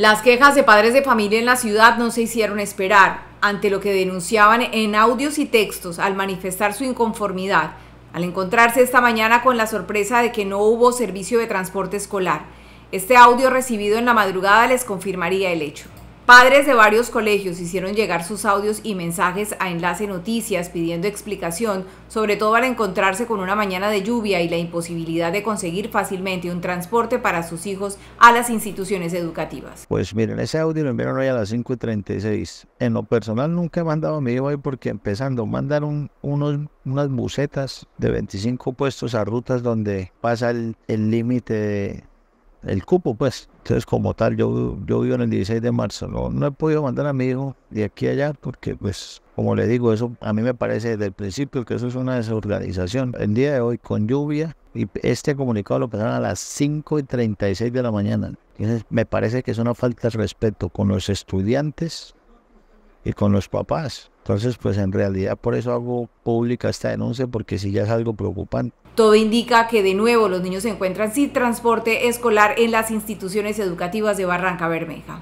Las quejas de padres de familia en la ciudad no se hicieron esperar ante lo que denunciaban en audios y textos al manifestar su inconformidad, al encontrarse esta mañana con la sorpresa de que no hubo servicio de transporte escolar. Este audio recibido en la madrugada les confirmaría el hecho. Padres de varios colegios hicieron llegar sus audios y mensajes a Enlace Noticias pidiendo explicación, sobre todo al encontrarse con una mañana de lluvia y la imposibilidad de conseguir fácilmente un transporte para sus hijos a las instituciones educativas. Pues miren, ese audio lo enviaron hoy a las 536 En lo personal nunca he mandado a mi hijo hoy porque empezando mandaron unos, unas bucetas de 25 puestos a rutas donde pasa el límite de el cupo, pues. Entonces, como tal, yo, yo vivo en el 16 de marzo. No, he podido mandar a mi hijo de aquí a allá porque, pues, como le digo, eso a mí me parece desde el principio que eso es una desorganización. El día de hoy, con lluvia, y este comunicado lo pasaron a las 5 y 36 de la mañana. Entonces, me parece que es una falta de respeto con los estudiantes y con los papás. Entonces, pues en realidad por eso hago pública esta denuncia, porque sí ya es algo preocupante. Todo indica que de nuevo los niños se encuentran sin transporte escolar en las instituciones educativas de Barranca Bermeja.